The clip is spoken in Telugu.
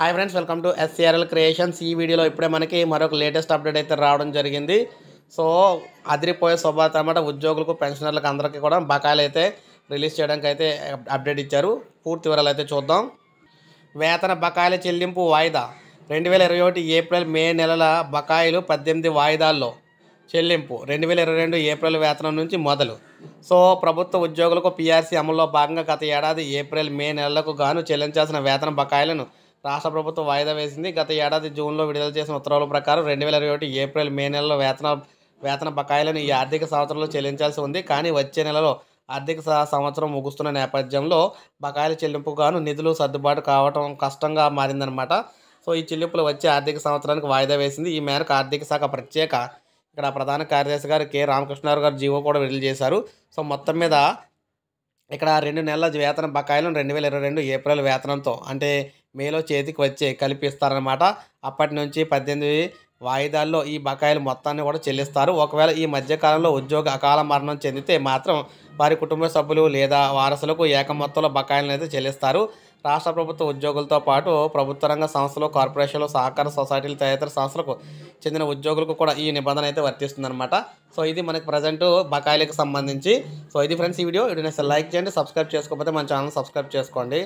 hi friends welcome to SCRL creations ఈ వీడియోలో ఇప్పుడే మనకి మరొక లేటెస్ట్ అప్డేట్ అయితే రావడం జరిగింది సో అదిరిపోయే శుభార్త అనమాట ఉద్యోగులకు పెన్షనర్లకు అందరికీ కూడా బకాయిలు అయితే రిలీజ్ చేయడానికి అయితే అప్డేట్ ఇచ్చారు పూర్తి వివరాలు అయితే చూద్దాం వేతన బకాయిల చెల్లింపు వాయిదా రెండు వేల ఇరవై ఒకటి ఏప్రిల్ మే నెలల బకాయిలు పద్దెనిమిది వాయిదాల్లో చెల్లింపు రెండు వేల ఇరవై రెండు ఏప్రిల్ వేతనం నుంచి మొదలు సో ప్రభుత్వ ఉద్యోగులకు పీఆర్సీ అమల్లో భాగంగా గత ఏడాది ఏప్రిల్ మే నెలలకు గాను చెల్లించాల్సిన వేతన బకాయిలను రాష్ట్ర ప్రభుత్వం వాయిదా వేసింది గత ఏడాది జూన్లో విడుదల చేసిన ఉత్తర్వుల ప్రకారం రెండు వేల ఇరవై ఒకటి ఏప్రిల్ మే నెలలో వేతన వేతన బకాయిలను ఈ ఆర్థిక సంవత్సరంలో చెల్లించాల్సి ఉంది కానీ వచ్చే నెలలో ఆర్థిక సంవత్సరం ముగుస్తున్న నేపథ్యంలో బకాయిల చెల్లింపు గాను నిధులు సర్దుబాటు కావటం కష్టంగా మారిందనమాట సో ఈ చెల్లింపులు వచ్చే ఆర్థిక సంవత్సరానికి వాయిదా వేసింది ఈ మేరకు ఆర్థిక శాఖ ప్రత్యేక ఇక్కడ ప్రధాన కార్యదర్శి గారు కె రామకృష్ణారావు గారు జీవో కూడా విడుదల చేశారు సో మొత్తం మీద ఇక్కడ రెండు నెలల వేతన బకాయిలను రెండు వేల ఇరవై రెండు ఏప్రిల్ వేతనంతో అంటే మేలో చేతికి వచ్చే కల్పిస్తారనమాట అప్పటి నుంచి పద్దెనిమిది వాయిదాల్లో ఈ బకాయిలు మొత్తాన్ని కూడా చెల్లిస్తారు ఒకవేళ ఈ మధ్యకాలంలో ఉద్యోగ అకాల మరణం చెందితే మాత్రం వారి కుటుంబ సభ్యులు లేదా వారసులకు ఏక మొత్తంలో బకాయిలను అయితే చెల్లిస్తారు రాష్ట్ర ప్రభుత్వ ఉద్యోగులతో పాటు ప్రభుత్వ రంగ సంస్థలు కార్పొరేషన్లు సహకార సొసైటీలు తదితర సంస్థలకు చెందిన ఉద్యోగులకు కూడా ఈ నిబంధన అయితే వర్తిస్తుందన్నమాట సో ఇది మనకు ప్రజెంట్ బకాయిలకు సంబంధించి సో ఇది ఫ్రెండ్స్ ఈ వీడియో వీడియో లైక్ చేయండి సబ్స్క్రైబ్ చేసుకోకపోతే మన ఛానల్ సబ్స్క్రైబ్ చేసుకోండి